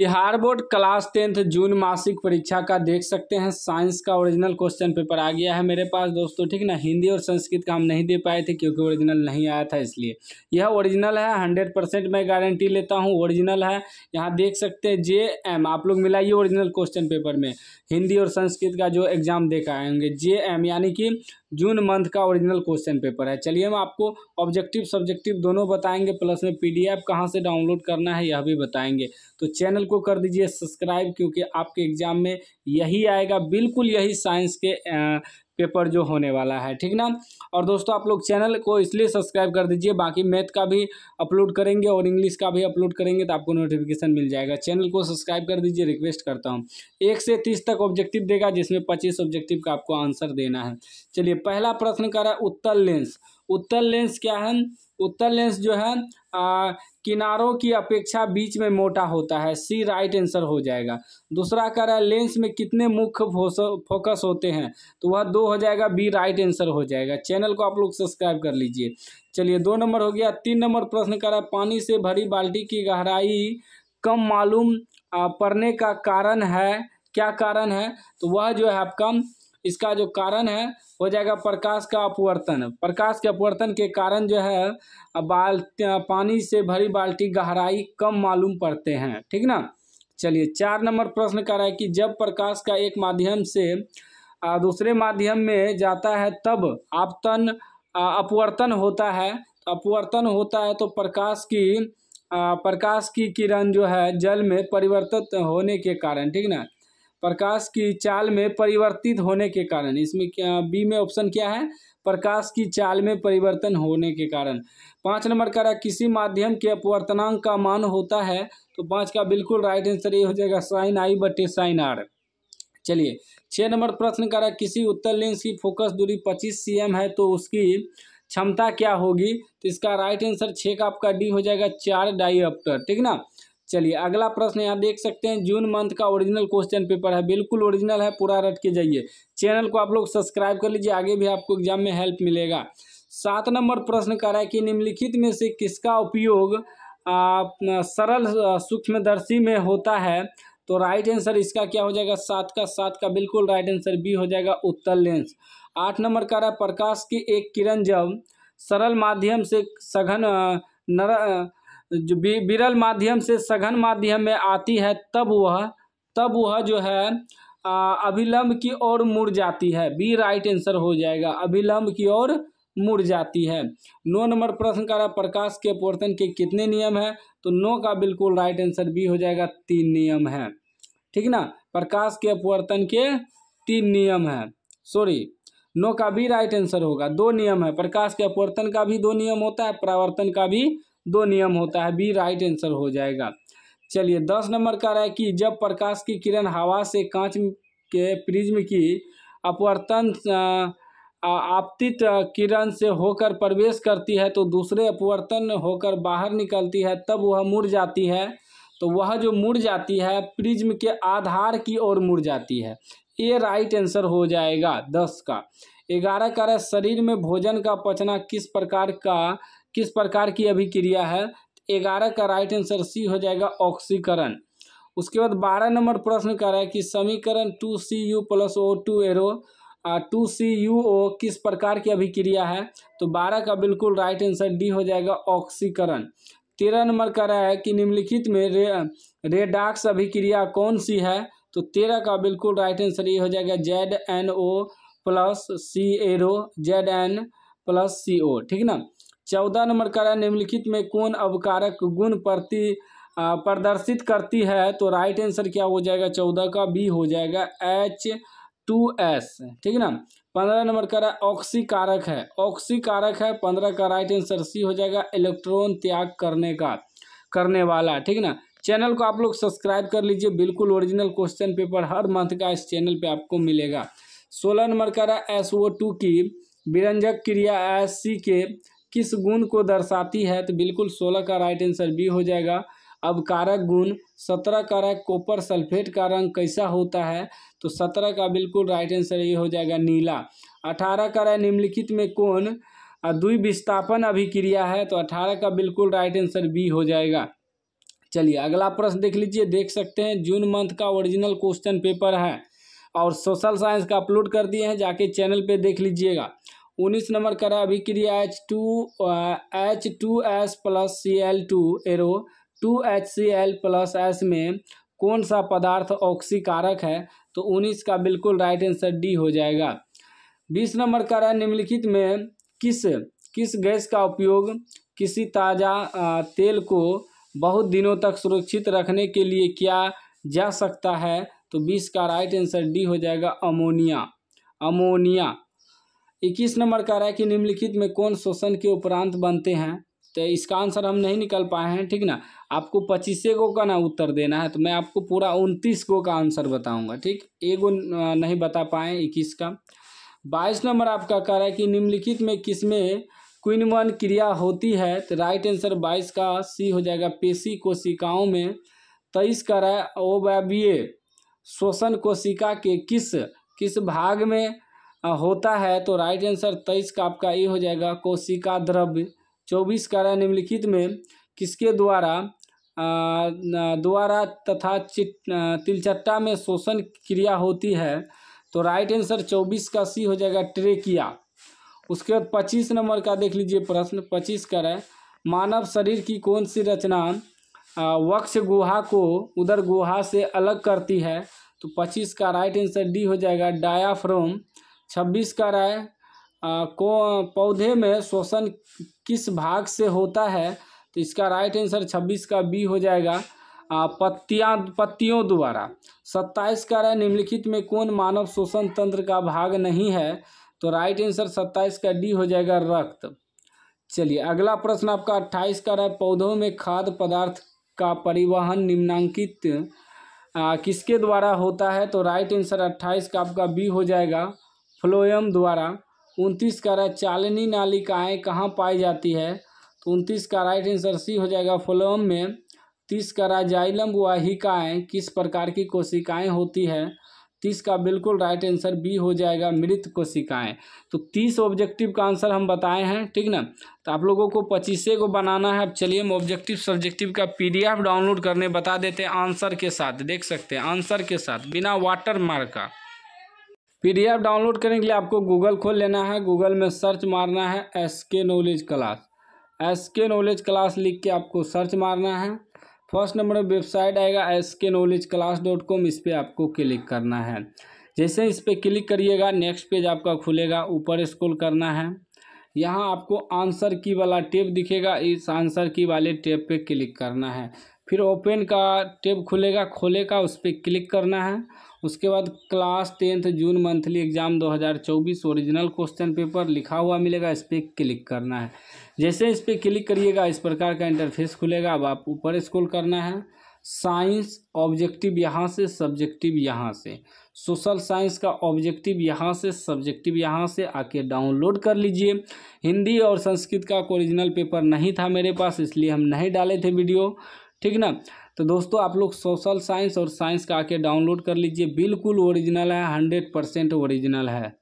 Bihar board class tenth जून मासिक परीक्षा का देख सकते हैं साइंस का ओरिजिनल क्वेश्चन पेपर आ गया है मेरे पास दोस्तों ठीक ना हिंदी और संस्कृत का हम नहीं दे पाए थे क्योंकि ओरिजिनल नहीं आया था इसलिए यह ओरिजिनल है हंड्रेड परसेंट मैं गारंटी लेता हूं ओरिजिनल है यहाँ देख सकते हैं जे एम आप लोग मिलाइए ओरिजिनल क्वेश्चन पेपर में हिंदी और संस्कृत का जो एग्ज़ाम देखा आएंगे जे एम यानी कि जून मंथ का ओरिजिनल क्वेश्चन पेपर है चलिए हम आपको ऑब्जेक्टिव सब्जेक्टिव दोनों बताएंगे प्लस में पीडीएफ कहाँ से डाउनलोड करना है यह भी बताएंगे तो चैनल को कर दीजिए सब्सक्राइब क्योंकि आपके एग्ज़ाम में यही आएगा बिल्कुल यही साइंस के पेपर जो होने वाला है ठीक ना और दोस्तों आप लोग चैनल को इसलिए सब्सक्राइब कर दीजिए बाकी मैथ का भी अपलोड करेंगे और इंग्लिश का भी अपलोड करेंगे तो आपको नोटिफिकेशन मिल जाएगा चैनल को सब्सक्राइब कर दीजिए रिक्वेस्ट करता हूँ एक से तीस तक ऑब्जेक्टिव देगा जिसमें पच्चीस ऑब्जेक्टिव का आपको आंसर देना है चलिए पहला प्रश्न करा उत्तर लेंस उत्तर लेंस क्या है उत्तर लेंस जो है आ, किनारों की अपेक्षा बीच में मोटा होता है सी राइट आंसर हो जाएगा दूसरा कह रहा है लेंस में कितने मुख्य फोकस होते हैं तो वह दो हो जाएगा बी राइट आंसर हो जाएगा चैनल को आप लोग सब्सक्राइब कर लीजिए चलिए दो नंबर हो गया तीन नंबर प्रश्न कर रहा है पानी से भरी बाल्टी की गहराई कम मालूम पड़ने का कारण है क्या कारण है तो वह जो है आपका इसका जो कारण है हो जाएगा प्रकाश का अपवर्तन प्रकाश के अपवर्तन के कारण जो है बाल पानी से भरी बाल्टी गहराई कम मालूम पड़ते हैं ठीक ना चलिए चार नंबर प्रश्न कर रहा है कि जब प्रकाश का एक माध्यम से दूसरे माध्यम में जाता है तब आपतन अपवर्तन होता है अपवर्तन होता है तो प्रकाश की प्रकाश की किरण जो है जल में परिवर्तित होने के कारण ठीक ना प्रकाश की चाल में परिवर्तित होने के कारण इसमें क्या बी में ऑप्शन क्या है प्रकाश की चाल में परिवर्तन होने के कारण पाँच नंबर का रहा किसी माध्यम के अपवर्तनांक का मान होता है तो पाँच का बिल्कुल राइट आंसर ये हो जाएगा साइन आई बटे साइन आर चलिए छः नंबर प्रश्न का रहा किसी उत्तर लेंस की फोकस दूरी पच्चीस सी है तो उसकी क्षमता क्या होगी तो इसका राइट आंसर छः का आपका डी हो जाएगा चार डाई ठीक ना चलिए अगला प्रश्न यहाँ देख सकते हैं जून मंथ का ओरिजिनल क्वेश्चन पेपर है बिल्कुल ओरिजिनल है पूरा रट के जाइए चैनल को आप लोग सब्सक्राइब कर लीजिए आगे भी आपको एग्जाम में हेल्प मिलेगा सात नंबर प्रश्न कर रहा है कि निम्नलिखित में से किसका उपयोग सरल सूक्ष्मदर्शी में होता है तो राइट आंसर इसका क्या हो जाएगा सात का सात का बिल्कुल राइट आंसर बी हो जाएगा उत्तर लेंस आठ नंबर कर रहा है प्रकाश की एक किरण जब सरल माध्यम से सघन नर जो विरल माध्यम से सघन माध्यम में आती है तब वह तब वह जो है अभिलंब की ओर मुड़ जाती है बी राइट आंसर हो जाएगा अभिलंब की ओर मुड़ जाती है नौ नंबर प्रश्न का प्रकाश के अपवर्तन के कितने नियम हैं तो नौ का बिल्कुल राइट आंसर बी हो जाएगा तीन नियम है ठीक ना प्रकाश के अपवर्तन के तीन नियम है सॉरी नो का भी राइट आंसर होगा दो नियम है प्रकाश के अपवर्तन का भी दो नियम होता है परावर्तन का भी दो नियम होता है बी राइट आंसर हो जाएगा चलिए दस नंबर का रहा है कि जब प्रकाश की किरण हवा से कांच के प्रिज्म की अपवर्तन आपतित किरण से होकर प्रवेश करती है तो दूसरे अपवर्तन होकर बाहर निकलती है तब वह मुड़ जाती है तो वह जो मुड़ जाती है प्रिज्म के आधार की ओर मुड़ जाती है ये राइट आंसर हो जाएगा दस का ग्यारह का शरीर में भोजन का पचना किस प्रकार का किस प्रकार की अभिक्रिया है ग्यारह का राइट आंसर सी हो जाएगा ऑक्सीकरण उसके बाद बारह नंबर प्रश्न कर रहा है कि समीकरण two C U plus O two arrow two C U O किस प्रकार की अभिक्रिया है तो बारह का बिल्कुल राइट आंसर डी हो जाएगा ऑक्सीकरण तेरह नंबर कर रहा है कि निम्नलिखित में रे रेडाक्स अभिक्रिया कौन सी है तो तेरह का बिल्कुल राइट आंसर ये हो जाएगा Z N O plus C arrow Z N plus C O ठीक ना चौदह नंबर का निम्नलिखित में कौन अवकारक गुण प्रति प्रदर्शित करती है तो राइट आंसर क्या हो जाएगा चौदह का बी हो जाएगा एच टू एस ठीक है ना पंद्रह नंबर का रहा ऑक्सी कारक है ऑक्सी कारक है पंद्रह का राइट आंसर सी हो जाएगा इलेक्ट्रॉन त्याग करने का करने वाला ठीक है ना चैनल को आप लोग सब्सक्राइब कर लीजिए बिल्कुल ओरिजिनल क्वेश्चन पेपर हर मंथ का इस चैनल पे आपको मिलेगा सोलह नंबर का रहा एस ओ टू की विरंजक क्रिया एस सी के किस गुण को दर्शाती है तो बिल्कुल सोलह का राइट आंसर बी हो जाएगा अब कारक गुण सत्रह कारक कॉपर सल्फेट का रंग कैसा होता है तो सत्रह का बिल्कुल राइट आंसर ये हो जाएगा नीला अठारह का राय निम्नलिखित में कौन द्वि विस्थापन अभिक्रिया है तो अठारह का बिल्कुल राइट आंसर बी हो जाएगा चलिए अगला प्रश्न देख लीजिए देख सकते हैं जून मंथ का ओरिजिनल क्वेश्चन पेपर है और सोशल साइंस का अपलोड कर दिए हैं जाके चैनल पर देख लीजिएगा उन्नीस नंबर करा रहा अभिक्रिया H two H two S plus C L two arrow two H C L plus S में कौन सा पदार्थ ऑक्सीकारक है तो उन्नीस का बिल्कुल राइट आंसर डी हो जाएगा बीस नंबर का रहा निम्नलिखित में किस किस गैस का उपयोग किसी ताज़ा तेल को बहुत दिनों तक सुरक्षित रखने के लिए किया जा सकता है तो बीस का राइट आंसर डी हो जाएगा अमोनिया अमोनिया इक्कीस नंबर कह रहा है कि निम्नलिखित में कौन शोषण के उपरांत बनते हैं तो इसका आंसर हम नहीं निकल पाए हैं ठीक ना आपको पच्चीस गो का ना उत्तर देना है तो मैं आपको पूरा उनतीस गो का आंसर बताऊंगा ठीक एक गो नहीं बता पाए इक्कीस का बाईस नंबर आपका कह रहा है कि निम्नलिखित में किसमें वन क्रिया होती है तो राइट आंसर बाईस का सी हो जाएगा पेशी कोशिकाओं में तेईस कह रहा है ओवैवीय शोषण कोशिका के किस किस भाग में होता है तो राइट आंसर तेईस का आपका ये हो जाएगा कोशिका द्रव्य चौबीस का रहा निम्नलिखित में किसके द्वारा द्वारा तथा तिलचट्टा में शोषण क्रिया होती है तो राइट आंसर चौबीस का सी हो जाएगा ट्रेकिया उसके बाद पच्चीस नंबर का देख लीजिए प्रश्न पच्चीस का रहा मानव शरीर की कौन सी रचना वक्ष गुहा को उधर गुहा से अलग करती है तो पच्चीस का राइट आंसर डी हो जाएगा डायाफ्रोम छब्बीस का रहा है को पौधे में शोषण किस भाग से होता है तो इसका राइट आंसर छब्बीस का बी हो जाएगा पत्तियां पत्तियों द्वारा सत्ताईस का रहा निम्नलिखित में कौन मानव शोषण तंत्र का भाग नहीं है तो राइट आंसर सत्ताईस का डी हो जाएगा रक्त चलिए अगला प्रश्न आपका अट्ठाईस का रहा पौधों में खाद्य पदार्थ का परिवहन निम्नांकित किसके द्वारा होता है तो राइट आंसर अट्ठाईस का आपका बी हो जाएगा फ्लोएम द्वारा उनतीस का राइट चालनी नालिकाएँ कहाँ पाई जाती है तो उनतीस का राइट आंसर सी हो जाएगा फ्लोएम में तीस का जाइलम वाहिकाएँ किस प्रकार की कोशिकाएँ होती है तीस का बिल्कुल राइट आंसर बी हो जाएगा मृत कोशिकाएं तो तीस ऑब्जेक्टिव का आंसर हम बताए हैं ठीक ना तो आप लोगों को पच्चीसे को बनाना है अब चलिए हम ऑब्जेक्टिव सब्जेक्टिव का पीडीएफ डाउनलोड करने बता देते हैं आंसर के साथ देख सकते हैं आंसर के साथ बिना वाटर मार्क का पी डाउनलोड करने के लिए आपको गूगल खोल लेना है गूगल में सर्च मारना है S K knowledge class S K knowledge class लिख के आपको सर्च मारना है फर्स्ट नंबर वेबसाइट आएगा S K knowledge class dot com इस पर आपको क्लिक करना है जैसे इस पर क्लिक करिएगा नेक्स्ट पेज आपका खुलेगा ऊपर स्क्रोल करना है यहाँ आपको आंसर की वाला टेप दिखेगा इस आंसर की वाले टेप पे क्लिक करना है फिर ओपन का टेब खुलेगा खोले का उस पर क्लिक करना है उसके बाद class tenth June monthly exam 2024 original question paper लिखा हुआ मिलेगा इस पर क्लिक करना है जैसे इस पर क्लिक करिएगा इस प्रकार का इंटरफेस खुलेगा अब आप ऊपर स्क्रॉल करना है साइंस ऑब्जेक्टिव यहाँ से सब्जेक्टिव यहाँ से सोशल साइंस का ऑब्जेक्टिव यहाँ से सब्जेक्टिव यहाँ से आके डाउनलोड कर लीजिए हिंदी और संस्कृत का ओरिजिनल पेपर नहीं था मेरे पास इसलिए हम नहीं डाले थे वीडियो ठीक ना तो दोस्तों आप लोग सोशल साइंस और साइंस का आके डाउनलोड कर लीजिए बिल्कुल ओरिजिनल है हंड्रेड परसेंट ओरिजिनल है